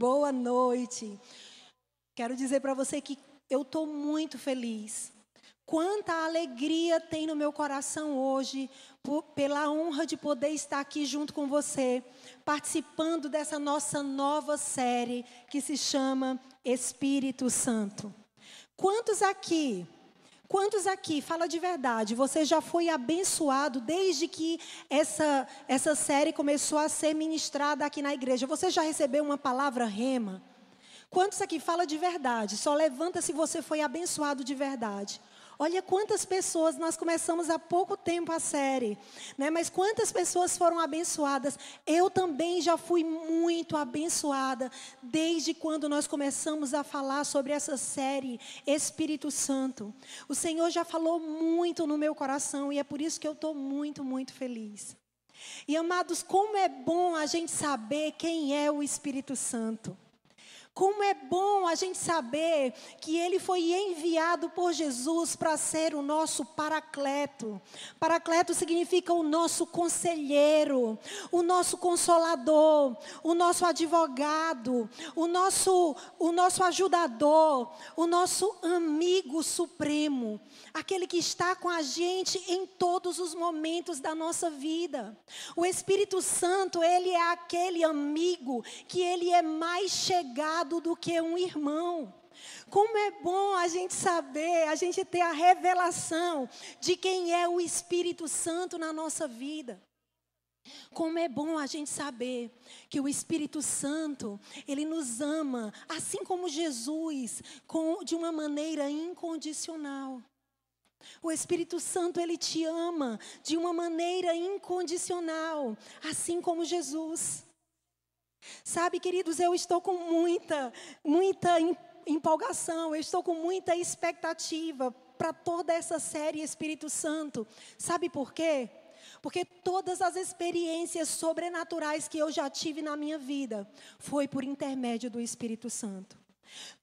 Boa noite. Quero dizer para você que eu estou muito feliz. Quanta alegria tem no meu coração hoje por, pela honra de poder estar aqui junto com você, participando dessa nossa nova série que se chama Espírito Santo. Quantos aqui Quantos aqui, fala de verdade, você já foi abençoado desde que essa, essa série começou a ser ministrada aqui na igreja? Você já recebeu uma palavra rema? Quantos aqui fala de verdade? Só levanta se você foi abençoado de verdade. Olha quantas pessoas, nós começamos há pouco tempo a série, né? mas quantas pessoas foram abençoadas. Eu também já fui muito abençoada desde quando nós começamos a falar sobre essa série Espírito Santo. O Senhor já falou muito no meu coração e é por isso que eu estou muito, muito feliz. E amados, como é bom a gente saber quem é o Espírito Santo. Como é bom a gente saber que ele foi enviado por Jesus para ser o nosso paracleto. Paracleto significa o nosso conselheiro, o nosso consolador, o nosso advogado, o nosso, o nosso ajudador, o nosso amigo supremo, aquele que está com a gente em todos os momentos da nossa vida. O Espírito Santo, ele é aquele amigo que ele é mais chegado amado do que um irmão. Como é bom a gente saber, a gente ter a revelação de quem é o Espírito Santo na nossa vida. Como é bom a gente saber que o Espírito Santo, ele nos ama, assim como Jesus, com, de uma maneira incondicional. O Espírito Santo, ele te ama de uma maneira incondicional, assim como Jesus. Sabe, queridos, eu estou com muita, muita empolgação, eu estou com muita expectativa para toda essa série Espírito Santo. Sabe por quê? Porque todas as experiências sobrenaturais que eu já tive na minha vida foi por intermédio do Espírito Santo.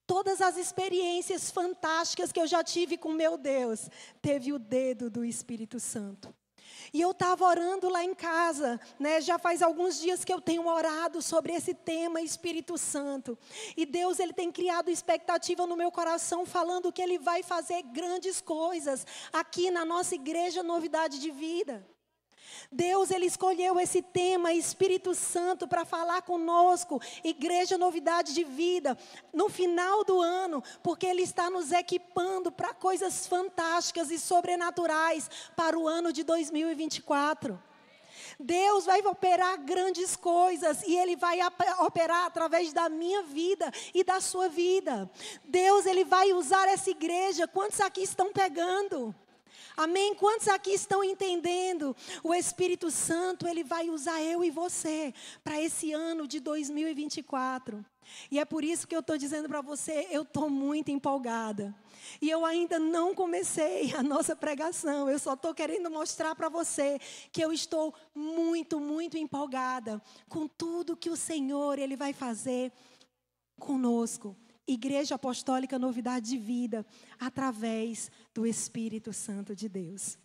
Todas as experiências fantásticas que eu já tive com meu Deus, teve o dedo do Espírito Santo. E eu estava orando lá em casa, né? Já faz alguns dias que eu tenho orado sobre esse tema Espírito Santo. E Deus, ele tem criado expectativa no meu coração falando que ele vai fazer grandes coisas aqui na nossa igreja Novidade de Vida. Deus ele escolheu esse tema Espírito Santo para falar conosco, igreja novidade de vida, no final do ano, porque ele está nos equipando para coisas fantásticas e sobrenaturais para o ano de 2024. Deus vai operar grandes coisas e Ele vai operar através da minha vida e da sua vida. Deus, Ele vai usar essa igreja. Quantos aqui estão pegando? Amém? Quantos aqui estão entendendo? O Espírito Santo, ele vai usar eu e você para esse ano de 2024. E é por isso que eu estou dizendo para você, eu estou muito empolgada. E eu ainda não comecei a nossa pregação, eu só estou querendo mostrar para você que eu estou muito, muito empolgada com tudo que o Senhor ele vai fazer conosco. Igreja Apostólica Novidade de Vida, através do Espírito Santo de Deus.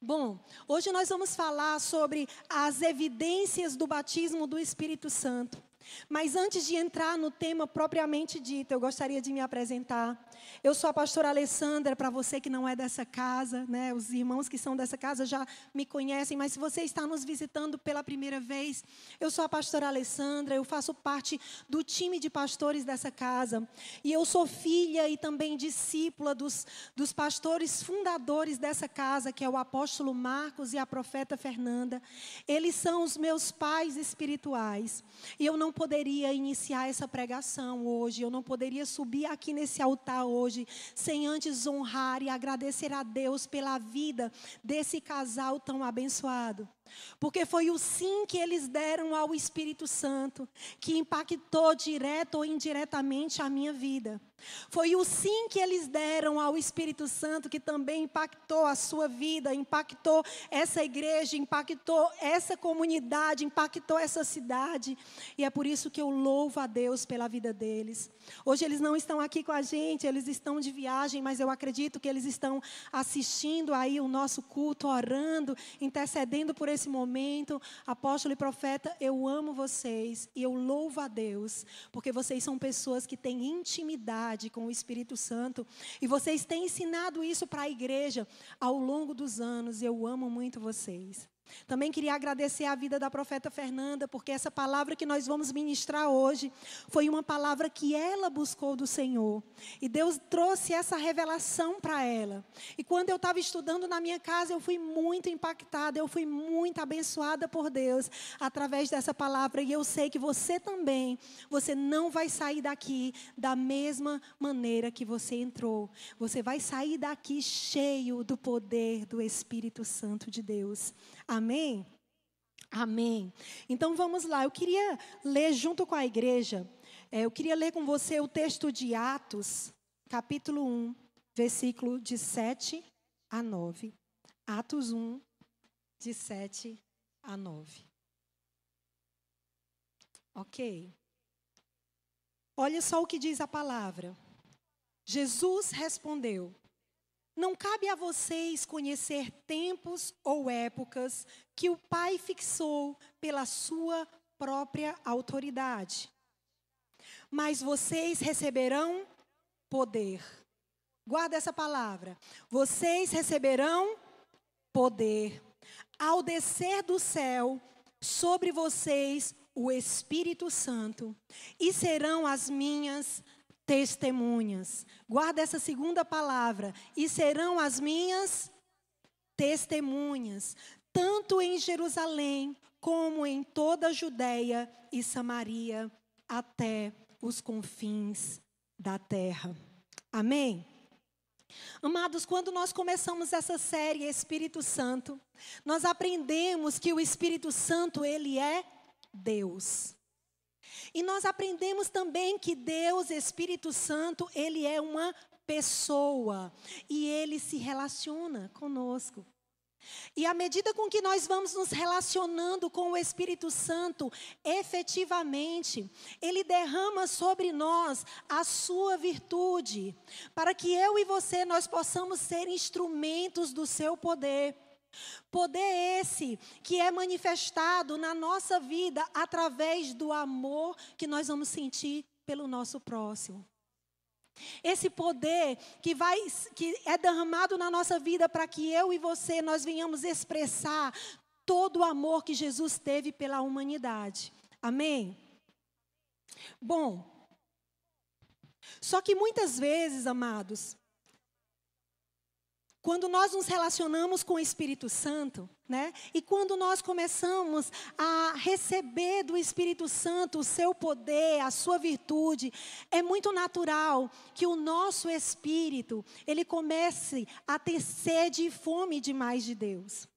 Bom, hoje nós vamos falar sobre as evidências do batismo do Espírito Santo. Mas antes de entrar no tema propriamente dito, eu gostaria de me apresentar. Eu sou a pastora Alessandra, para você que não é dessa casa, né? Os irmãos que são dessa casa já me conhecem, mas se você está nos visitando pela primeira vez, eu sou a pastora Alessandra, eu faço parte do time de pastores dessa casa. E eu sou filha e também discípula dos, dos pastores fundadores dessa casa, que é o apóstolo Marcos e a profeta Fernanda. Eles são os meus pais espirituais. E eu não poderia iniciar essa pregação hoje, eu não poderia subir aqui nesse altar hoje sem antes honrar e agradecer a Deus pela vida desse casal tão abençoado. Porque foi o sim que eles deram ao Espírito Santo que impactou direto ou indiretamente a minha vida. Foi o sim que eles deram ao Espírito Santo que também impactou a sua vida, impactou essa igreja, impactou essa comunidade, impactou essa cidade. E é por isso que eu louvo a Deus pela vida deles. Hoje eles não estão aqui com a gente, eles estão de viagem, mas eu acredito que eles estão assistindo aí o nosso culto, orando, intercedendo por esse nesse momento, apóstolo e profeta, eu amo vocês e eu louvo a Deus, porque vocês são pessoas que têm intimidade com o Espírito Santo e vocês têm ensinado isso para a igreja ao longo dos anos. Eu amo muito vocês. Também queria agradecer a vida da profeta Fernanda, porque essa palavra que nós vamos ministrar hoje foi uma palavra que ela buscou do Senhor. E Deus trouxe essa revelação para ela. E quando eu estava estudando na minha casa, eu fui muito impactada, eu fui muito abençoada por Deus através dessa palavra. E eu sei que você também, você não vai sair daqui da mesma maneira que você entrou. Você vai sair daqui cheio do poder do Espírito Santo de Deus. Amém? Amém. Então vamos lá, eu queria ler junto com a igreja, é, eu queria ler com você o texto de Atos, capítulo 1, versículo de 7 a 9. Atos 1, de 7 a 9. Ok? Olha só o que diz a palavra. Jesus respondeu: não cabe a vocês conhecer tempos ou épocas que o Pai fixou pela sua própria autoridade. Mas vocês receberão poder. Guarda essa palavra. Vocês receberão poder. Ao descer do céu sobre vocês o Espírito Santo e serão as minhas testemunhas. Guarda essa segunda palavra. E serão as minhas testemunhas, tanto em Jerusalém como em toda a Judéia e Samaria, até os confins da terra. Amém? Amados, quando nós começamos essa série Espírito Santo, nós aprendemos que o Espírito Santo, ele é Deus. E nós aprendemos também que Deus, Espírito Santo, ele é uma pessoa e ele se relaciona conosco. E à medida com que nós vamos nos relacionando com o Espírito Santo, efetivamente, ele derrama sobre nós a sua virtude, para que eu e você nós possamos ser instrumentos do seu poder. Poder esse que é manifestado na nossa vida através do amor que nós vamos sentir pelo nosso próximo. Esse poder que vai que é derramado na nossa vida para que eu e você nós venhamos expressar todo o amor que Jesus teve pela humanidade. Amém. Bom, só que muitas vezes, amados, quando nós nos relacionamos com o Espírito Santo, né? E quando nós começamos a receber do Espírito Santo o seu poder, a sua virtude, é muito natural que o nosso espírito, ele comece a ter sede e fome demais de Deus.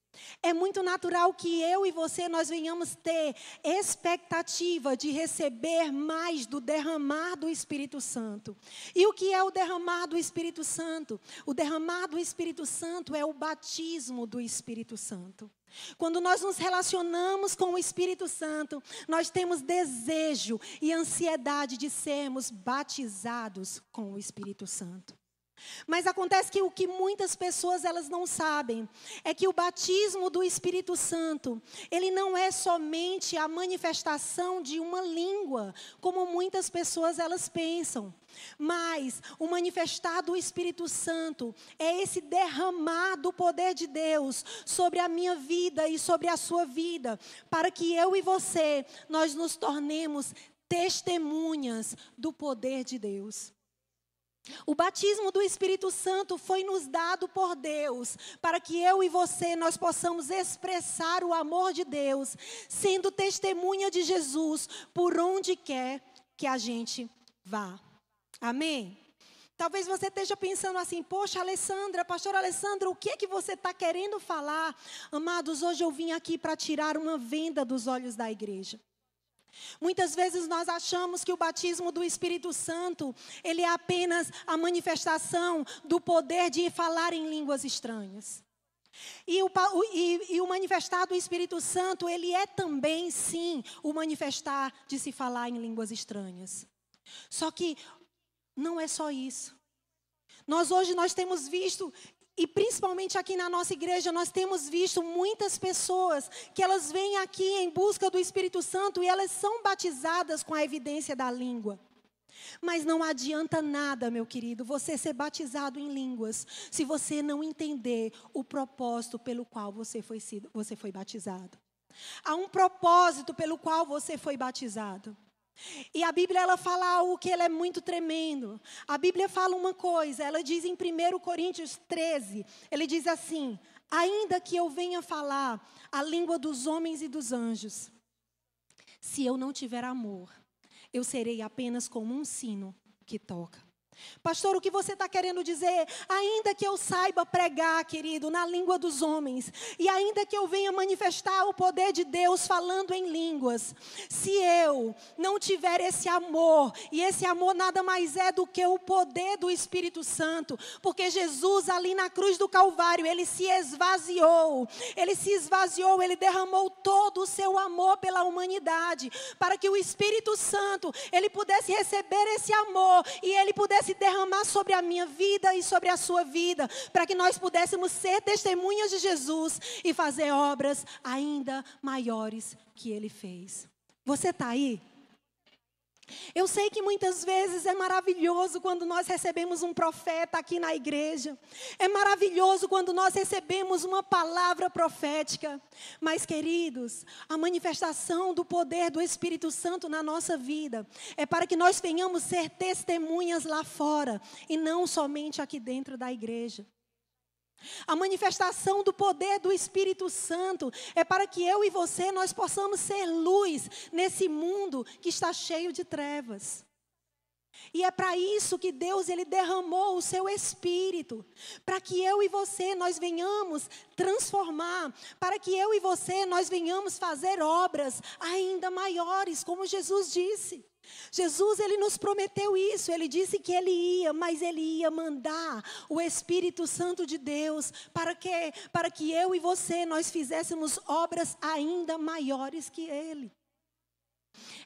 É muito natural que eu e você nós venhamos ter expectativa de receber mais do derramar do Espírito Santo. E o que é o derramar do Espírito Santo? O derramar do Espírito Santo é o batismo do Espírito Santo. Quando nós nos relacionamos com o Espírito Santo, nós temos desejo e ansiedade de sermos batizados com o Espírito Santo. Mas acontece que o que muitas pessoas elas não sabem é que o batismo do Espírito Santo, ele não é somente a manifestação de uma língua, como muitas pessoas elas pensam. Mas o manifestar do Espírito Santo é esse derramar do poder de Deus sobre a minha vida e sobre a sua vida, para que eu e você nós nos tornemos testemunhas do poder de Deus. O batismo do Espírito Santo foi nos dado por Deus, para que eu e você nós possamos expressar o amor de Deus, sendo testemunha de Jesus por onde quer que a gente vá. Amém. Talvez você esteja pensando assim, poxa, Alessandra, pastor Alessandra, o que é que você está querendo falar? Amados, hoje eu vim aqui para tirar uma venda dos olhos da igreja. Muitas vezes nós achamos que o batismo do Espírito Santo, ele é apenas a manifestação do poder de falar em línguas estranhas. E o, e, e o manifestar do Espírito Santo, ele é também, sim, o manifestar de se falar em línguas estranhas. Só que não é só isso. Nós hoje nós temos visto e principalmente aqui na nossa igreja, nós temos visto muitas pessoas que elas vêm aqui em busca do Espírito Santo e elas são batizadas com a evidência da língua. Mas não adianta nada, meu querido, você ser batizado em línguas, se você não entender o propósito pelo qual você foi, sido, você foi batizado. Há um propósito pelo qual você foi batizado. E a Bíblia ela fala algo que ela é muito tremendo. A Bíblia fala uma coisa, ela diz em 1 Coríntios 13, ele diz assim: "Ainda que eu venha falar a língua dos homens e dos anjos, se eu não tiver amor, eu serei apenas como um sino que toca." Pastor, o que você está querendo dizer? Ainda que eu saiba pregar, querido, na língua dos homens, e ainda que eu venha manifestar o poder de Deus falando em línguas, se eu não tiver esse amor, e esse amor nada mais é do que o poder do Espírito Santo, porque Jesus ali na cruz do Calvário, ele se esvaziou, ele se esvaziou, ele derramou todo o seu amor pela humanidade, para que o Espírito Santo, ele pudesse receber esse amor e ele pudesse pudesse derramar sobre a minha vida e sobre a sua vida, para que nós pudéssemos ser testemunhas de Jesus e fazer obras ainda maiores que ele fez. Você está aí? Eu sei que muitas vezes é maravilhoso quando nós recebemos um profeta aqui na igreja. É maravilhoso quando nós recebemos uma palavra profética. Mas, queridos, a manifestação do poder do Espírito Santo na nossa vida é para que nós venhamos ser testemunhas lá fora e não somente aqui dentro da igreja. A manifestação do poder do Espírito Santo é para que eu e você nós possamos ser luz nesse mundo que está cheio de trevas. E é para isso que Deus ele derramou o seu espírito, para que eu e você nós venhamos transformar, para que eu e você nós venhamos fazer obras ainda maiores, como Jesus disse. Jesus ele nos prometeu isso, ele disse que ele ia, mas ele ia mandar o Espírito Santo de Deus para que para que eu e você nós fizéssemos obras ainda maiores que ele.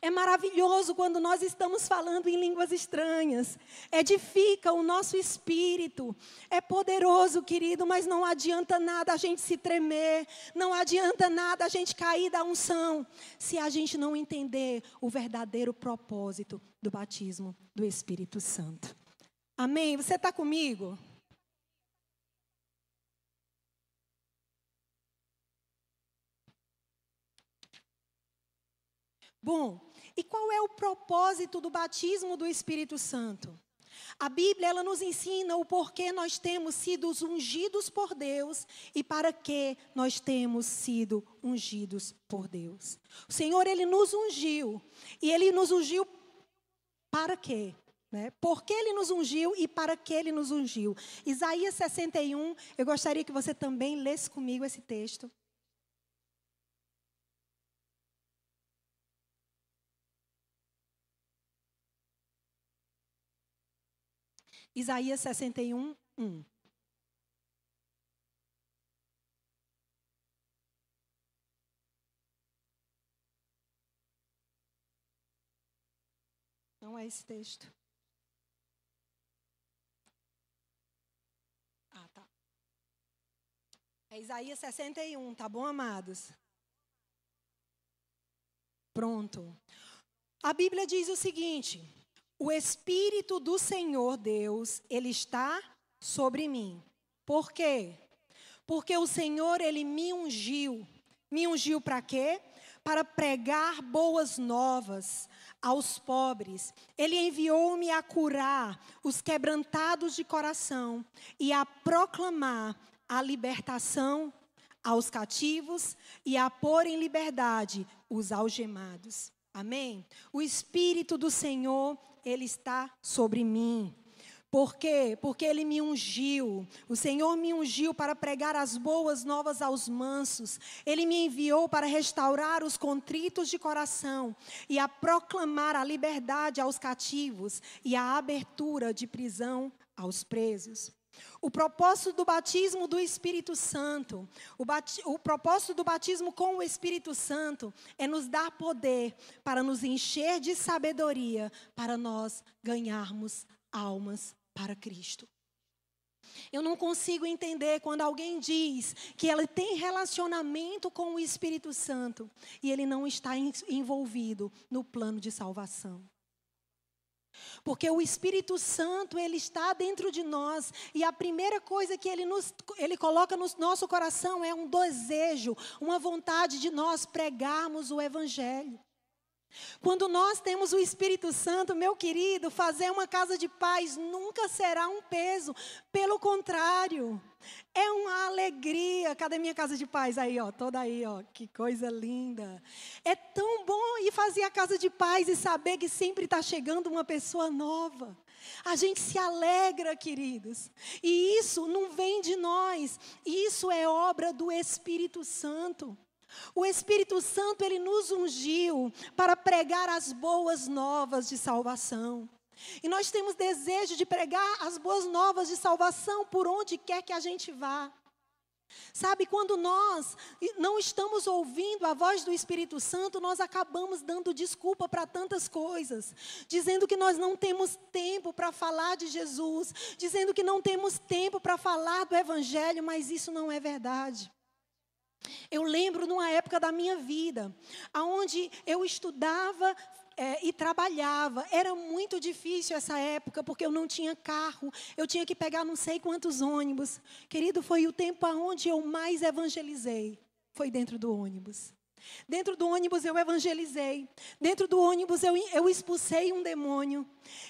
É maravilhoso quando nós estamos falando em línguas estranhas. Edifica o nosso espírito. É poderoso, querido, mas não adianta nada a gente se tremer. Não adianta nada a gente cair da unção. Se a gente não entender o verdadeiro propósito do batismo do Espírito Santo. Amém? Você está comigo? Bom, e qual é o propósito do batismo do Espírito Santo? A Bíblia ela nos ensina o porquê nós temos sido ungidos por Deus e para que nós temos sido ungidos por Deus. O Senhor ele nos ungiu e ele nos ungiu para quê? Né? Por que ele nos ungiu e para que ele nos ungiu? Isaías 61, eu gostaria que você também lesse comigo esse texto. Isaías 61, 1. Não é esse texto. Ah, tá. É Isaías 61, tá bom, amados? Pronto. A Bíblia diz o seguinte: o Espírito do Senhor Deus, ele está sobre mim. Por quê? Porque o Senhor, ele me ungiu. Me ungiu para quê? Para pregar boas novas aos pobres. Ele enviou-me a curar os quebrantados de coração e a proclamar a libertação aos cativos e a pôr em liberdade os algemados. Amém? O Espírito do Senhor ele está sobre mim. Por quê? Porque ele me ungiu. O Senhor me ungiu para pregar as boas novas aos mansos. Ele me enviou para restaurar os contritos de coração e a proclamar a liberdade aos cativos e a abertura de prisão aos presos o propósito do batismo do Espírito Santo, o, bat, o propósito do batismo com o Espírito Santo é nos dar poder para nos encher de sabedoria para nós ganharmos almas para Cristo. Eu não consigo entender quando alguém diz que ela tem relacionamento com o Espírito Santo e ele não está envolvido no plano de salvação. Porque o Espírito Santo, ele está dentro de nós e a primeira coisa que ele, nos, ele coloca no nosso coração é um desejo, uma vontade de nós pregarmos o Evangelho. Quando nós temos o Espírito Santo, meu querido, fazer uma casa de paz nunca será um peso, pelo contrário, é uma alegria. Cadê minha casa de paz? Aí, ó, toda aí, ó, que coisa linda. É tão bom ir fazer a casa de paz e saber que sempre está chegando uma pessoa nova. A gente se alegra, queridos, e isso não vem de nós, isso é obra do Espírito Santo. O Espírito Santo, ele nos ungiu para pregar as boas novas de salvação. E nós temos desejo de pregar as boas novas de salvação por onde quer que a gente vá. Sabe, quando nós não estamos ouvindo a voz do Espírito Santo, nós acabamos dando desculpa para tantas coisas, dizendo que nós não temos tempo para falar de Jesus, dizendo que não temos tempo para falar do Evangelho, mas isso não é verdade. Eu lembro numa época da minha vida, aonde eu estudava é, e trabalhava. Era muito difícil essa época, porque eu não tinha carro, eu tinha que pegar não sei quantos ônibus. Querido, foi o tempo aonde eu mais evangelizei. Foi dentro do ônibus. Dentro do ônibus eu evangelizei. Dentro do ônibus eu, eu expulsei um demônio.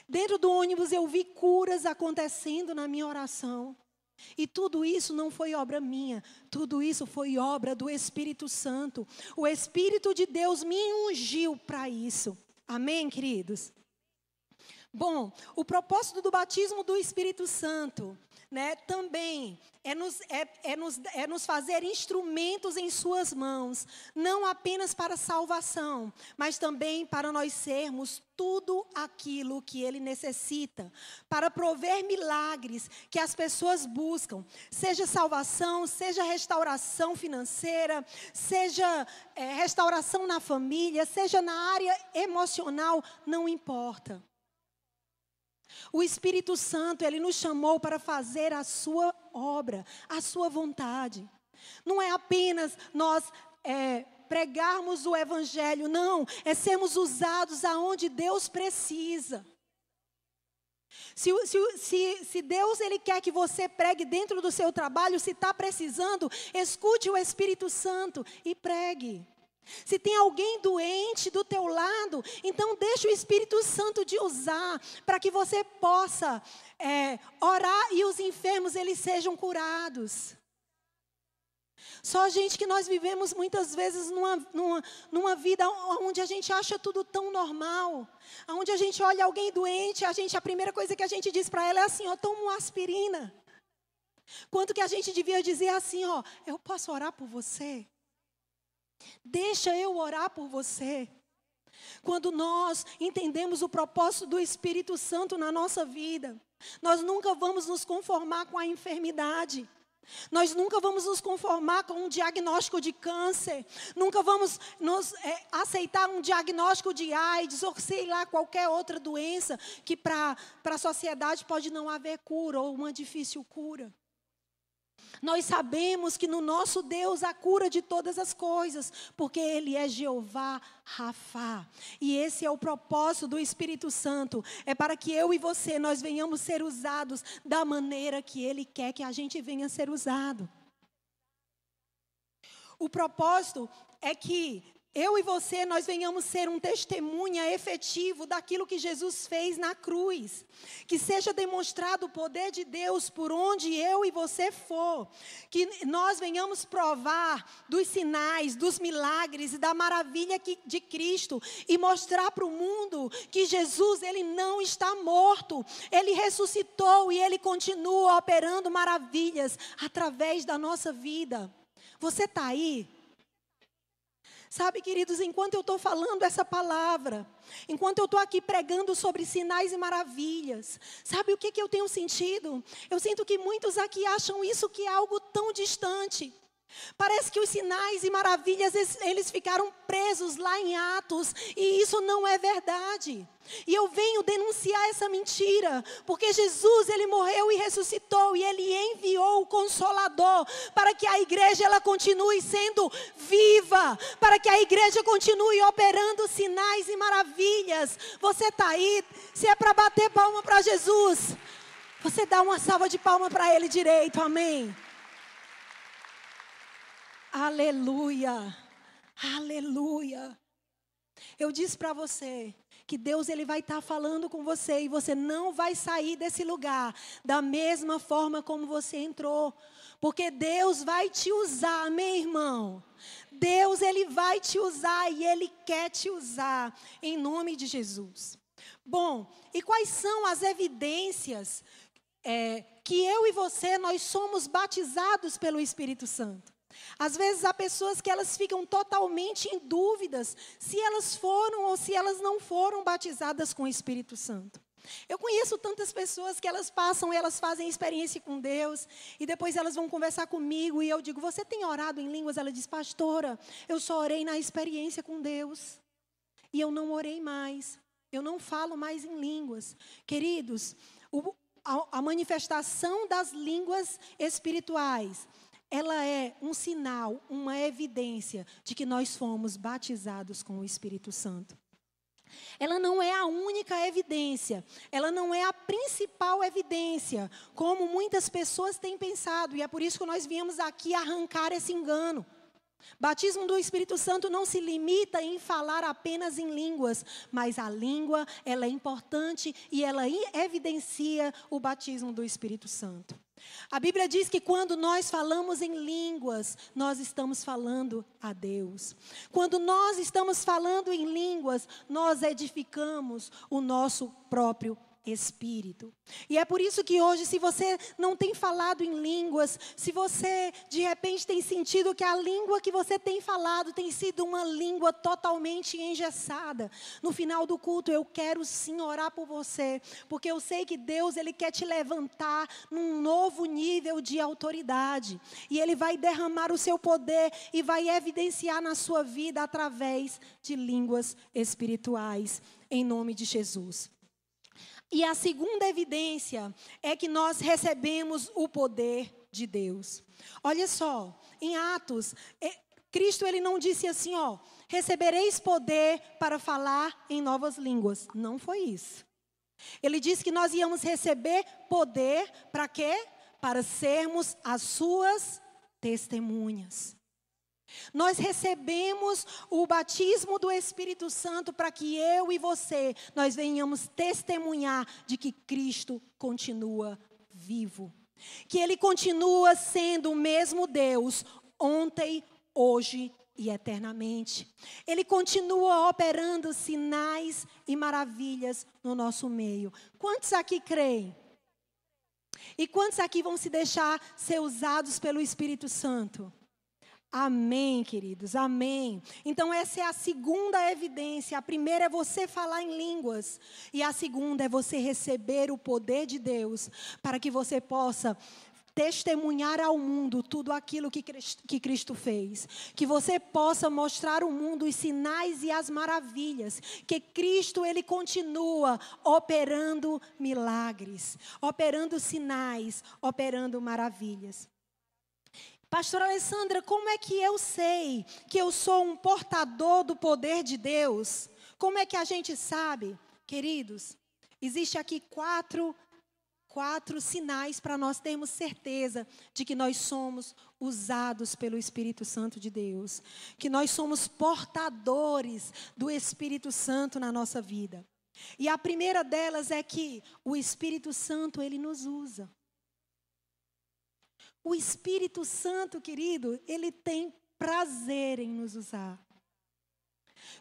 Dentro do ônibus eu vi curas acontecendo na minha oração. E tudo isso não foi obra minha, tudo isso foi obra do Espírito Santo. O Espírito de Deus me ungiu para isso. Amém, queridos? Bom, o propósito do batismo do Espírito Santo né, também é nos, é, é, nos, é nos fazer instrumentos em Suas mãos, não apenas para salvação, mas também para nós sermos tudo aquilo que Ele necessita, para prover milagres que as pessoas buscam, seja salvação, seja restauração financeira, seja é, restauração na família, seja na área emocional, não importa. O Espírito Santo, ele nos chamou para fazer a sua obra, a sua vontade. Não é apenas nós é, pregarmos o Evangelho, não. É sermos usados aonde Deus precisa. Se, se, se, se, Deus ele quer que você pregue dentro do seu trabalho, se está precisando, escute o Espírito Santo e pregue. Se tem alguém doente do teu lado, então deixa o Espírito Santo de usar para que você possa é, orar e os enfermos eles sejam curados. Só gente que nós vivemos muitas vezes numa, numa, numa vida onde a gente acha tudo tão normal. Onde a gente olha alguém doente, a gente a primeira coisa que a gente diz para ela é assim, ó, toma uma aspirina. Quanto que a gente devia dizer assim, ó, eu posso orar por você? Deixa eu orar por você. Quando nós entendemos o propósito do Espírito Santo na nossa vida, nós nunca vamos nos conformar com a enfermidade. Nós nunca vamos nos conformar com um diagnóstico de câncer, nunca vamos nos, é, aceitar um diagnóstico de AIDS ou sei lá, qualquer outra doença que para a sociedade pode não haver cura ou uma difícil cura. Nós sabemos que no nosso Deus há cura de todas as coisas, porque Ele é Jeová Rafá. E esse é o propósito do Espírito Santo: é para que eu e você nós venhamos ser usados da maneira que Ele quer que a gente venha ser usado. O propósito é que eu e você, nós venhamos ser um testemunha efetivo daquilo que Jesus fez na cruz. Que seja demonstrado o poder de Deus por onde eu e você for. Que nós venhamos provar dos sinais, dos milagres e da maravilha que, de Cristo e mostrar para o mundo que Jesus, ele não está morto, ele ressuscitou e ele continua operando maravilhas através da nossa vida. Você está aí? Sabe, queridos, enquanto eu estou falando essa palavra, enquanto eu estou aqui pregando sobre sinais e maravilhas, sabe o que, que eu tenho sentido? Eu sinto que muitos aqui acham isso que é algo tão distante. Parece que os sinais e maravilhas eles ficaram presos lá em Atos, e isso não é verdade. E eu venho denunciar essa mentira, porque Jesus, ele morreu e ressuscitou e ele enviou o consolador para que a igreja ela continue sendo viva, para que a igreja continue operando sinais e maravilhas. Você tá aí, se é para bater palma para Jesus, você dá uma salva de palma para ele direito. Amém. Aleluia. Aleluia. Eu disse para você que Deus ele vai estar tá falando com você e você não vai sair desse lugar da mesma forma como você entrou, porque Deus vai te usar, amém, irmão. Deus ele vai te usar e ele quer te usar em nome de Jesus. Bom, e quais são as evidências é, que eu e você nós somos batizados pelo Espírito Santo? Às vezes há pessoas que elas ficam totalmente em dúvidas se elas foram ou se elas não foram batizadas com o Espírito Santo. Eu conheço tantas pessoas que elas passam, elas fazem experiência com Deus, e depois elas vão conversar comigo, e eu digo: Você tem orado em línguas? Ela diz: Pastora, eu só orei na experiência com Deus, e eu não orei mais, eu não falo mais em línguas. Queridos, o, a, a manifestação das línguas espirituais ela é um sinal, uma evidência de que nós fomos batizados com o Espírito Santo. Ela não é a única evidência, ela não é a principal evidência, como muitas pessoas têm pensado, e é por isso que nós viemos aqui arrancar esse engano. Batismo do Espírito Santo não se limita em falar apenas em línguas, mas a língua, ela é importante e ela evidencia o batismo do Espírito Santo. A Bíblia diz que quando nós falamos em línguas, nós estamos falando a Deus. Quando nós estamos falando em línguas, nós edificamos o nosso próprio espírito. E é por isso que hoje, se você não tem falado em línguas, se você de repente tem sentido que a língua que você tem falado tem sido uma língua totalmente engessada, no final do culto eu quero sim orar por você, porque eu sei que Deus ele quer te levantar num novo nível de autoridade, e ele vai derramar o seu poder e vai evidenciar na sua vida através de línguas espirituais, em nome de Jesus. E a segunda evidência é que nós recebemos o poder de Deus. Olha só, em Atos, é, Cristo ele não disse assim, ó, recebereis poder para falar em novas línguas. Não foi isso. Ele disse que nós íamos receber poder para quê? Para sermos as suas testemunhas. Nós recebemos o batismo do Espírito Santo para que eu e você nós venhamos testemunhar de que Cristo continua vivo, que ele continua sendo o mesmo Deus ontem, hoje e eternamente. Ele continua operando sinais e maravilhas no nosso meio. Quantos aqui creem? E quantos aqui vão se deixar ser usados pelo Espírito Santo? Amém, queridos, amém. Então, essa é a segunda evidência. A primeira é você falar em línguas, e a segunda é você receber o poder de Deus para que você possa testemunhar ao mundo tudo aquilo que Cristo, que Cristo fez. Que você possa mostrar ao mundo os sinais e as maravilhas. Que Cristo, ele continua operando milagres, operando sinais, operando maravilhas. Pastora Alessandra, como é que eu sei que eu sou um portador do poder de Deus? Como é que a gente sabe? Queridos, existe aqui quatro quatro sinais para nós termos certeza de que nós somos usados pelo Espírito Santo de Deus, que nós somos portadores do Espírito Santo na nossa vida. E a primeira delas é que o Espírito Santo ele nos usa. O Espírito Santo, querido, ele tem prazer em nos usar.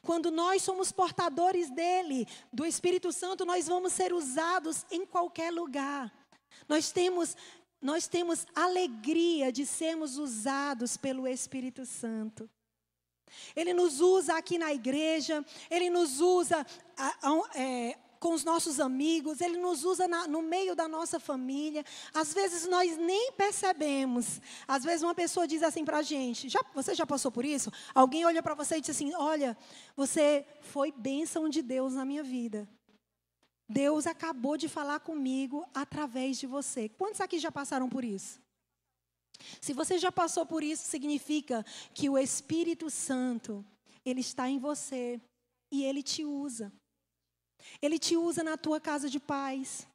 Quando nós somos portadores dele, do Espírito Santo, nós vamos ser usados em qualquer lugar. Nós temos nós temos alegria de sermos usados pelo Espírito Santo. Ele nos usa aqui na igreja, ele nos usa é, com os nossos amigos, Ele nos usa na, no meio da nossa família. Às vezes nós nem percebemos. Às vezes uma pessoa diz assim para a gente: já, Você já passou por isso? Alguém olha para você e diz assim: Olha, você foi bênção de Deus na minha vida. Deus acabou de falar comigo através de você. Quantos aqui já passaram por isso? Se você já passou por isso, significa que o Espírito Santo, ele está em você e ele te usa. Ele te usa na tua casa de paz.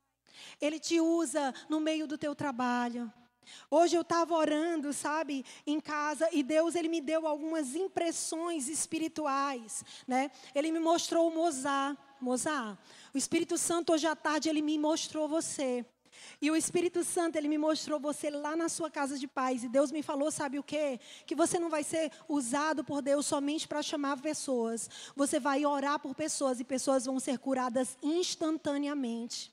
Ele te usa no meio do teu trabalho. Hoje eu estava orando, sabe, em casa e Deus ele me deu algumas impressões espirituais, né? Ele me mostrou o Mozart, Mozart. O Espírito Santo hoje à tarde ele me mostrou você. E o Espírito Santo, ele me mostrou você lá na sua casa de paz. E Deus me falou, sabe o quê? Que você não vai ser usado por Deus somente para chamar pessoas. Você vai orar por pessoas e pessoas vão ser curadas instantaneamente.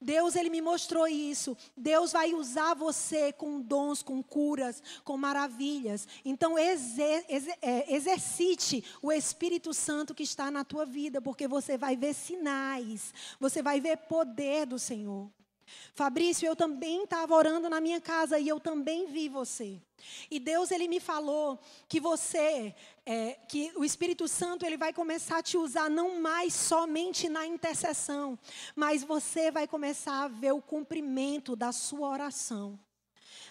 Deus, ele me mostrou isso. Deus vai usar você com dons, com curas, com maravilhas. Então, exer, exer, é, exercite o Espírito Santo que está na tua vida, porque você vai ver sinais, você vai ver poder do Senhor. Fabrício, eu também estava orando na minha casa e eu também vi você. E Deus ele me falou que você, é, que o Espírito Santo ele vai começar a te usar não mais somente na intercessão, mas você vai começar a ver o cumprimento da sua oração.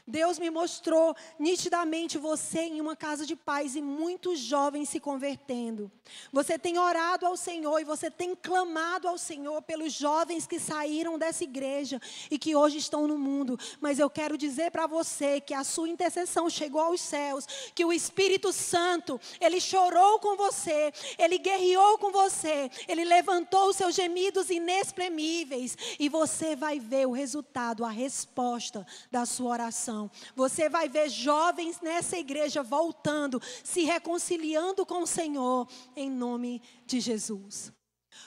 Deus me mostrou nitidamente você em uma casa de paz e muitos jovens se convertendo. Você tem orado ao Senhor e você tem clamado ao Senhor pelos jovens que saíram dessa igreja e que hoje estão no mundo. Mas eu quero dizer para você que a sua intercessão chegou aos céus, que o Espírito Santo, ele chorou com você, ele guerreou com você, ele levantou os seus gemidos inexprimíveis e você vai ver o resultado, a resposta da sua oração você vai ver jovens nessa igreja voltando, se reconciliando com o Senhor, em nome de Jesus.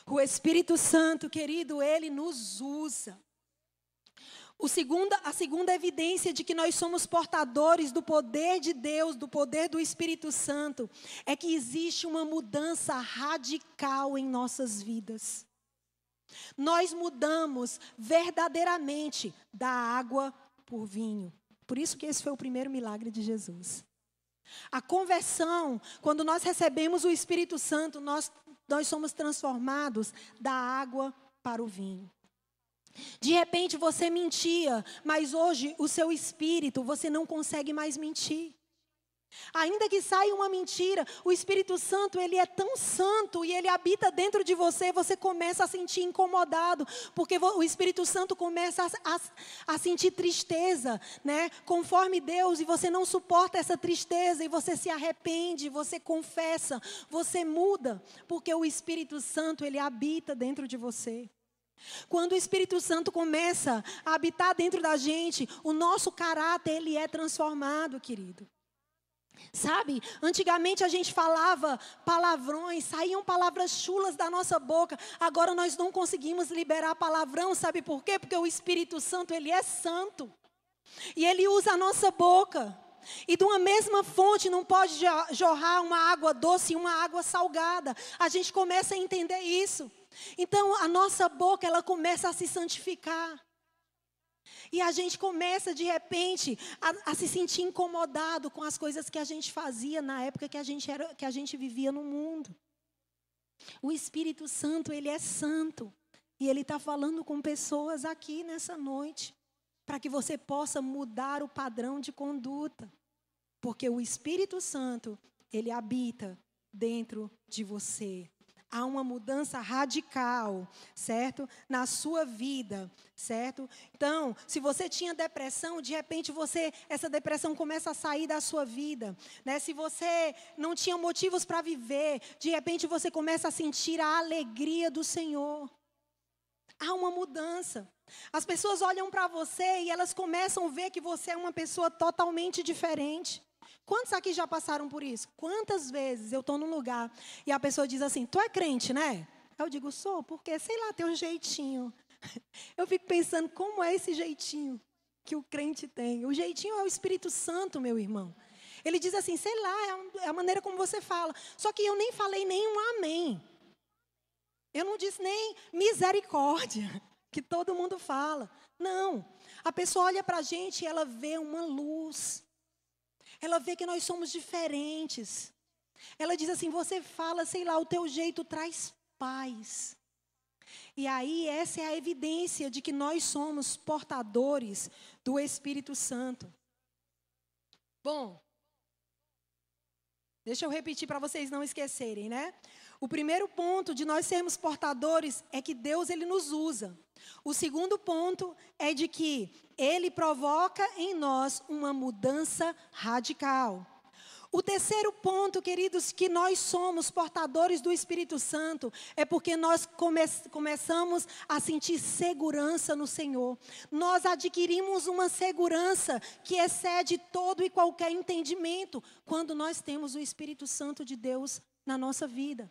O Espírito Santo, querido, ele nos usa. a segunda evidência de que nós somos portadores do poder de Deus, do poder do Espírito Santo, é que existe uma mudança radical em nossas vidas. Nós mudamos verdadeiramente da água por vinho. Por isso que esse foi o primeiro milagre de Jesus. A conversão, quando nós recebemos o Espírito Santo, nós, nós somos transformados da água para o vinho. De repente você mentia, mas hoje o seu espírito, você não consegue mais mentir. Ainda que saia uma mentira, o Espírito Santo, ele é tão santo e ele habita dentro de você, você começa a sentir incomodado, porque o Espírito Santo começa a, a, a, sentir tristeza, né? Conforme Deus, e você não suporta essa tristeza, e você se arrepende, você confessa, você muda, porque o Espírito Santo, ele habita dentro de você. Quando o Espírito Santo começa a habitar dentro da gente, o nosso caráter, ele é transformado, querido. Sabe, antigamente a gente falava palavrões, saíam palavras chulas da nossa boca. Agora nós não conseguimos liberar palavrão, sabe por quê? Porque o Espírito Santo, ele é santo. E ele usa a nossa boca. E de uma mesma fonte não pode jorrar uma água doce e uma água salgada. A gente começa a entender isso. Então a nossa boca, ela começa a se santificar. E a gente começa de repente a, a, se sentir incomodado com as coisas que a gente fazia na época que a gente era, que a gente vivia no mundo. O Espírito Santo, ele é santo. E ele está falando com pessoas aqui nessa noite, para que você possa mudar o padrão de conduta. Porque o Espírito Santo, ele habita dentro de você há uma mudança radical, certo? Na sua vida, certo? Então, se você tinha depressão, de repente você essa depressão começa a sair da sua vida, né? Se você não tinha motivos para viver, de repente você começa a sentir a alegria do Senhor. Há uma mudança. As pessoas olham para você e elas começam a ver que você é uma pessoa totalmente diferente. Quantos aqui já passaram por isso? Quantas vezes eu estou num lugar e a pessoa diz assim: Tu é crente, né? Eu digo: Sou, porque sei lá, tem um jeitinho. Eu fico pensando como é esse jeitinho que o crente tem. O jeitinho é o Espírito Santo, meu irmão. Ele diz assim: Sei lá, é, é a maneira como você fala. Só que eu nem falei nenhum amém. Eu não disse nem misericórdia, que todo mundo fala. Não. A pessoa olha para a gente e ela vê uma luz. Ela vê que nós somos diferentes. Ela diz assim: você fala, sei lá, o teu jeito traz paz. E aí, essa é a evidência de que nós somos portadores do Espírito Santo. Bom, deixa eu repetir para vocês não esquecerem, né? O primeiro ponto de nós sermos portadores é que Deus ele nos usa. O segundo ponto é de que ele provoca em nós uma mudança radical. O terceiro ponto, queridos, que nós somos portadores do Espírito Santo é porque nós come começamos a sentir segurança no Senhor. Nós adquirimos uma segurança que excede todo e qualquer entendimento quando nós temos o Espírito Santo de Deus na nossa vida.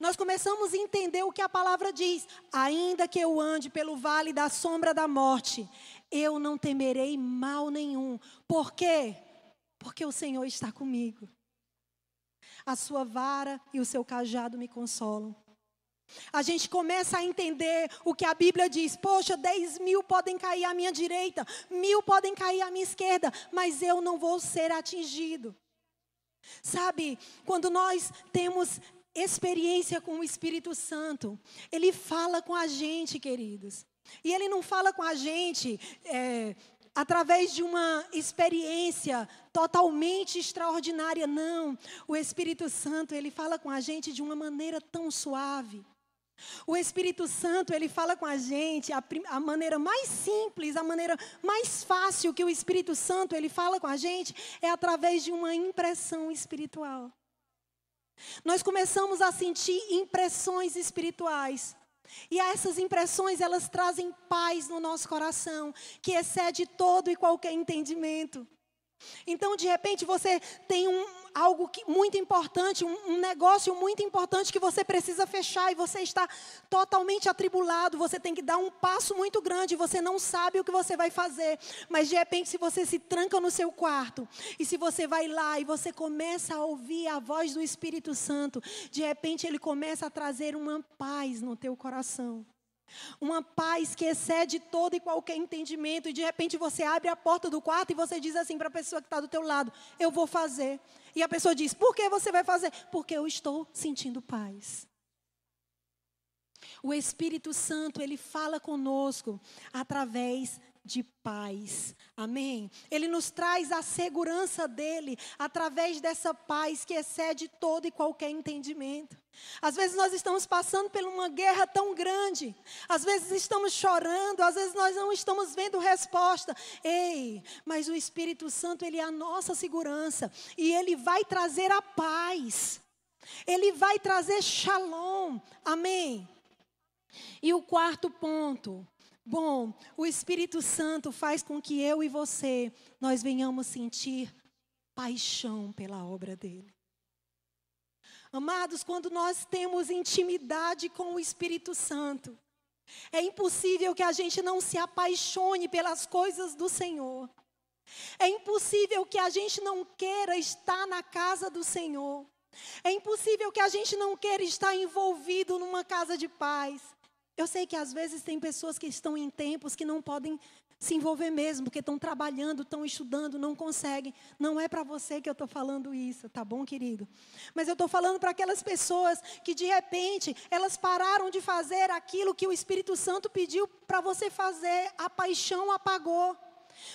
Nós começamos a entender o que a palavra diz. Ainda que eu ande pelo vale da sombra da morte, eu não temerei mal nenhum. Por quê? Porque o Senhor está comigo. A sua vara e o seu cajado me consolam. A gente começa a entender o que a Bíblia diz: poxa, 10 mil podem cair à minha direita, mil podem cair à minha esquerda, mas eu não vou ser atingido. Sabe, quando nós temos experiência com o Espírito Santo. Ele fala com a gente, queridos. E ele não fala com a gente é, através de uma experiência totalmente extraordinária, não. O Espírito Santo, ele fala com a gente de uma maneira tão suave. O Espírito Santo, ele fala com a gente a, a, maneira mais simples, a maneira mais fácil que o Espírito Santo, ele fala com a gente é através de uma impressão espiritual. Nós começamos a sentir impressões espirituais. E essas impressões, elas trazem paz no nosso coração, que excede todo e qualquer entendimento. Então, de repente, você tem um, algo que, muito importante, um, um negócio muito importante que você precisa fechar e você está totalmente atribulado, você tem que dar um passo muito grande, você não sabe o que você vai fazer, mas de repente, se você se tranca no seu quarto e se você vai lá e você começa a ouvir a voz do Espírito Santo, de repente ele começa a trazer uma paz no teu coração. Uma paz que excede todo e qualquer entendimento e de repente você abre a porta do quarto e você diz assim para a pessoa que está do teu lado, eu vou fazer. E a pessoa diz, por que você vai fazer? Porque eu estou sentindo paz. O Espírito Santo, ele fala conosco através de paz. Amém? Ele nos traz a segurança dele através dessa paz que excede todo e qualquer entendimento. Às vezes nós estamos passando por uma guerra tão grande, às vezes estamos chorando, às vezes nós não estamos vendo resposta. Ei, mas o Espírito Santo, ele é a nossa segurança e ele vai trazer a paz. Ele vai trazer shalom. Amém. E o quarto ponto, Bom, o Espírito Santo faz com que eu e você nós venhamos sentir paixão pela obra dele. Amados, quando nós temos intimidade com o Espírito Santo, é impossível que a gente não se apaixone pelas coisas do Senhor. É impossível que a gente não queira estar na casa do Senhor. É impossível que a gente não queira estar envolvido numa casa de paz. Eu sei que às vezes tem pessoas que estão em tempos que não podem se envolver mesmo, porque estão trabalhando, estão estudando, não conseguem. Não é para você que eu estou falando isso, tá bom, querido? Mas eu estou falando para aquelas pessoas que de repente elas pararam de fazer aquilo que o Espírito Santo pediu para você fazer, a paixão apagou.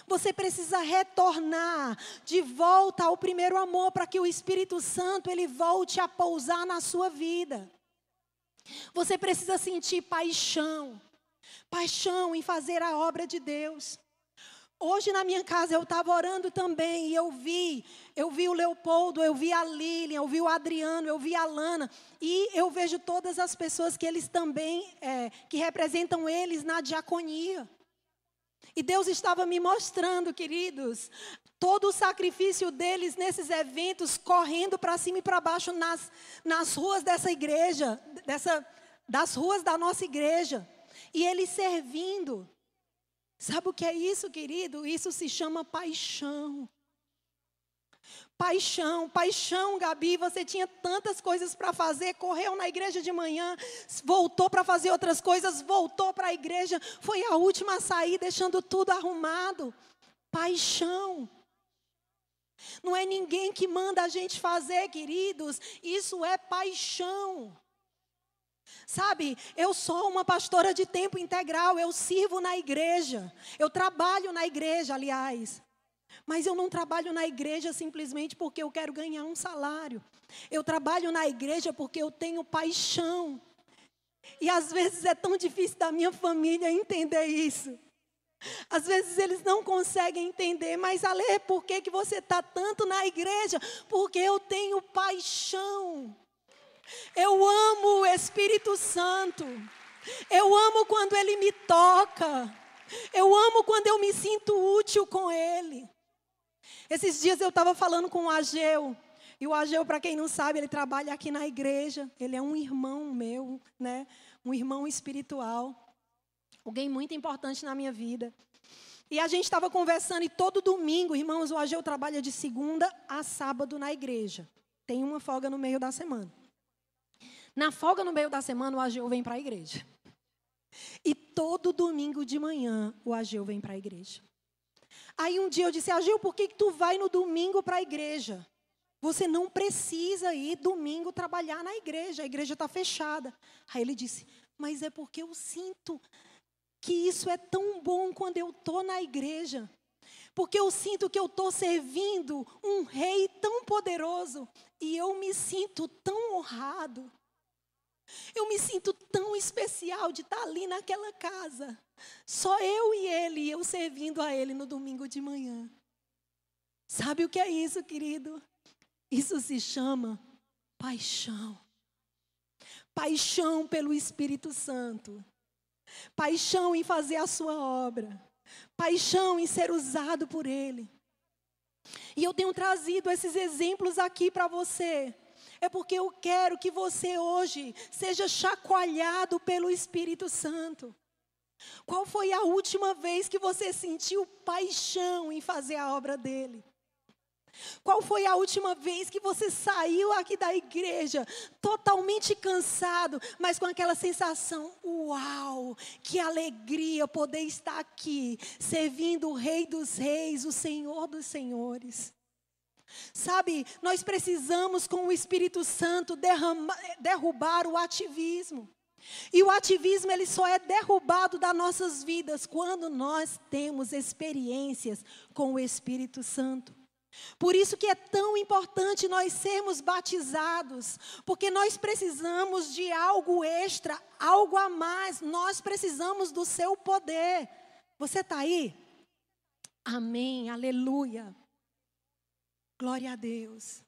Você precisa retornar de volta ao primeiro amor para que o Espírito Santo ele volte a pousar na sua vida. Você precisa sentir paixão, paixão em fazer a obra de Deus. Hoje na minha casa eu estava orando também e eu vi, eu vi o Leopoldo, eu vi a Lilian, eu vi o Adriano, eu vi a Lana e eu vejo todas as pessoas que eles também, é, que representam eles na diaconia. E Deus estava me mostrando, queridos, todo o sacrifício deles nesses eventos, correndo para cima e para baixo nas, nas ruas dessa igreja, dessa, das ruas da nossa igreja, e eles servindo. Sabe o que é isso, querido? Isso se chama paixão. Paixão, paixão, Gabi, você tinha tantas coisas para fazer, correu na igreja de manhã, voltou para fazer outras coisas, voltou para a igreja, foi a última a sair, deixando tudo arrumado. Paixão. Não é ninguém que manda a gente fazer, queridos. Isso é paixão. Sabe, eu sou uma pastora de tempo integral, eu sirvo na igreja, eu trabalho na igreja, aliás. Mas eu não trabalho na igreja simplesmente porque eu quero ganhar um salário. Eu trabalho na igreja porque eu tenho paixão. E às vezes é tão difícil da minha família entender isso. Às vezes eles não conseguem entender, mas Ale, por que, que você está tanto na igreja? Porque eu tenho paixão. Eu amo o Espírito Santo. Eu amo quando ele me toca. Eu amo quando eu me sinto útil com ele. Esses dias eu estava falando com o Ageu. E o Ageu, para quem não sabe, ele trabalha aqui na igreja. Ele é um irmão meu, né? Um irmão espiritual alguém muito importante na minha vida. E a gente estava conversando e todo domingo, irmãos, o Ageu trabalha de segunda a sábado na igreja. Tem uma folga no meio da semana. Na folga no meio da semana, o Ageu vem para a igreja. E todo domingo de manhã, o Ageu vem para a igreja. Aí um dia eu disse, Ageu, por que, que tu vai no domingo para a igreja? Você não precisa ir domingo trabalhar na igreja, a igreja está fechada. Aí ele disse, mas é porque eu sinto que isso é tão bom quando eu estou na igreja. Porque eu sinto que eu estou servindo um rei tão poderoso e eu me sinto tão honrado. Eu me sinto tão especial de estar tá ali naquela casa. Só eu e ele, e eu servindo a ele no domingo de manhã. Sabe o que é isso, querido? Isso se chama paixão. Paixão pelo Espírito Santo paixão em fazer a sua obra, paixão em ser usado por Ele. E eu tenho trazido esses exemplos aqui para você. É porque eu quero que você hoje seja chacoalhado pelo Espírito Santo. Qual foi a última vez que você sentiu paixão em fazer a obra dele? Qual foi a última vez que você saiu aqui da igreja totalmente cansado, mas com aquela sensação: uau, que alegria poder estar aqui, servindo o Rei dos Reis, o Senhor dos Senhores. Sabe, nós precisamos, com o Espírito Santo, derrubar o ativismo. E o ativismo ele só é derrubado das nossas vidas quando nós temos experiências com o Espírito Santo. Por isso que é tão importante nós sermos batizados, porque nós precisamos de algo extra, algo a mais, nós precisamos do seu poder. Você está aí? Amém, aleluia. Glória a Deus.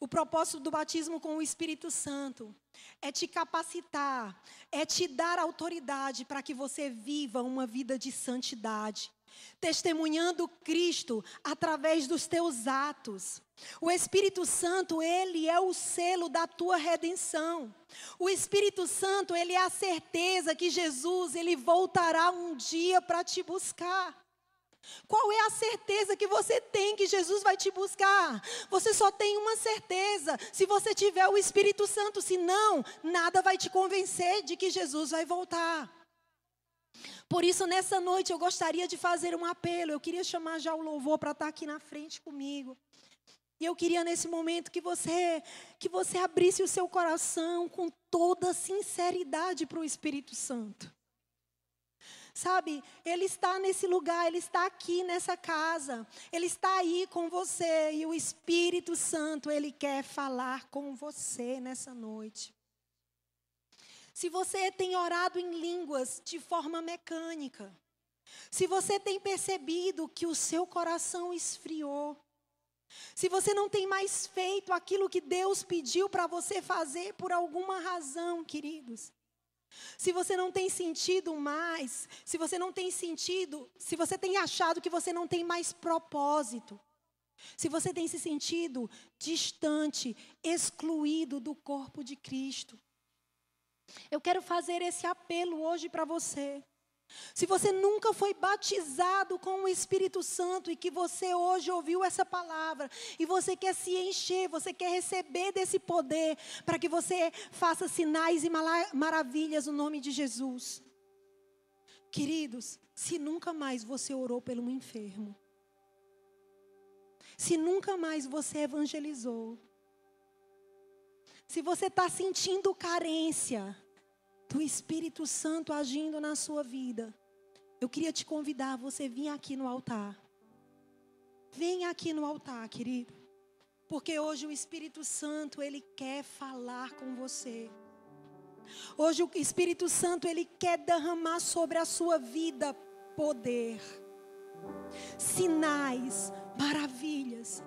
O propósito do batismo com o Espírito Santo é te capacitar, é te dar autoridade para que você viva uma vida de santidade testemunhando Cristo através dos teus atos. O Espírito Santo, ele é o selo da tua redenção. O Espírito Santo, ele é a certeza que Jesus, ele voltará um dia para te buscar. Qual é a certeza que você tem que Jesus vai te buscar? Você só tem uma certeza, se você tiver o Espírito Santo, se não, nada vai te convencer de que Jesus vai voltar. Por isso, nessa noite, eu gostaria de fazer um apelo. Eu queria chamar já o louvor para estar tá aqui na frente comigo. E eu queria nesse momento que você que você abrisse o seu coração com toda sinceridade para o Espírito Santo. Sabe, ele está nesse lugar, ele está aqui nessa casa, ele está aí com você e o Espírito Santo, ele quer falar com você nessa noite. Se você tem orado em línguas de forma mecânica, se você tem percebido que o seu coração esfriou, se você não tem mais feito aquilo que Deus pediu para você fazer por alguma razão, queridos, se você não tem sentido mais, se você não tem sentido, se você tem achado que você não tem mais propósito, se você tem se sentido distante, excluído do corpo de Cristo, eu quero fazer esse apelo hoje para você. Se você nunca foi batizado com o Espírito Santo e que você hoje ouviu essa palavra e você quer se encher, você quer receber desse poder para que você faça sinais e maravilhas no nome de Jesus. Queridos, se nunca mais você orou pelo um enfermo, se nunca mais você evangelizou, se você está sentindo carência, do Espírito Santo agindo na sua vida. Eu queria te convidar, você vir aqui no altar. Vem aqui no altar, querido. Porque hoje o Espírito Santo, ele quer falar com você. Hoje o Espírito Santo, ele quer derramar sobre a sua vida poder. Sinais, maravilhas.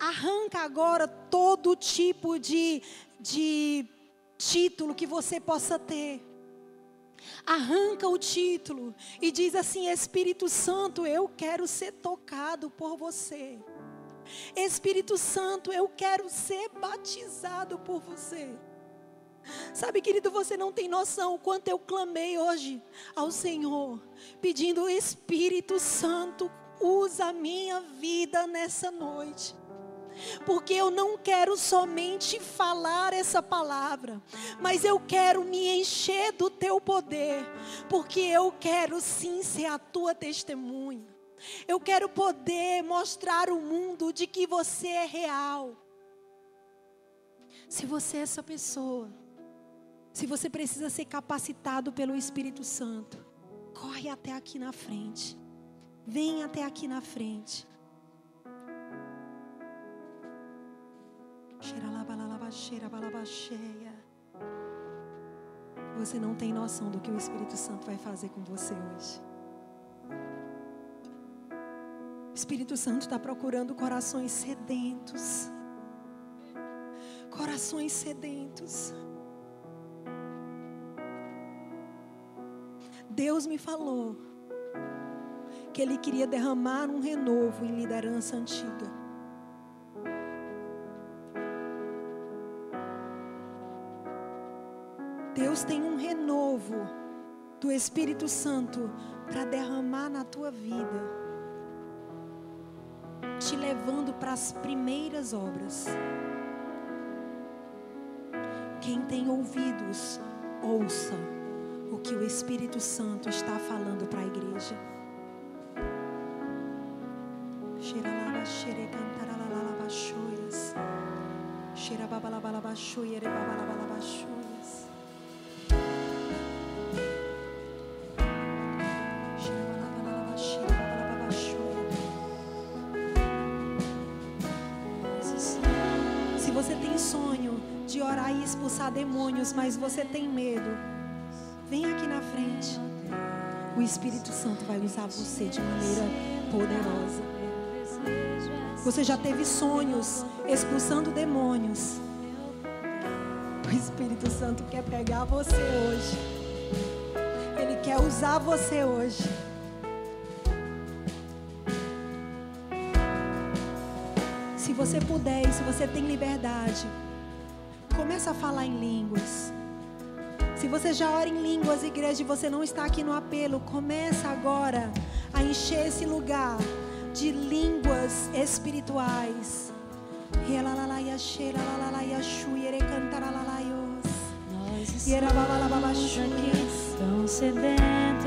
Arranca agora todo tipo de, de título que você possa ter. Arranca o título e diz assim: Espírito Santo, eu quero ser tocado por você. Espírito Santo, eu quero ser batizado por você. Sabe, querido, você não tem noção o quanto eu clamei hoje ao Senhor, pedindo: Espírito Santo, usa a minha vida nessa noite porque eu não quero somente falar essa palavra, mas eu quero me encher do teu poder, porque eu quero sim ser a tua testemunha. Eu quero poder mostrar o mundo de que você é real. Se você é essa pessoa, se você precisa ser capacitado pelo Espírito Santo, corre até aqui na frente. Vem até aqui na frente. Você não tem noção do que o Espírito Santo vai fazer com você hoje. O Espírito Santo está procurando corações sedentos. Corações sedentos. Deus me falou que Ele queria derramar um renovo em liderança antiga. Deus tem um renovo do Espírito Santo para derramar na tua vida, te levando para as primeiras obras. Quem tem ouvidos, ouça o que o Espírito Santo está falando para a igreja. Xerababalabalabaxoias. expulsar demônios, mas você tem medo, vem aqui na frente. O Espírito Santo vai usar você de maneira poderosa. Você já teve sonhos expulsando demônios. O Espírito Santo quer pegar você hoje. Ele quer usar você hoje. Se você puder, se você tem liberdade, começa a falar em línguas. Se você já ora em línguas, igreja, e você não está aqui no apelo, começa agora a encher esse lugar de línguas espirituais. Nós estamos aqui tão sedentos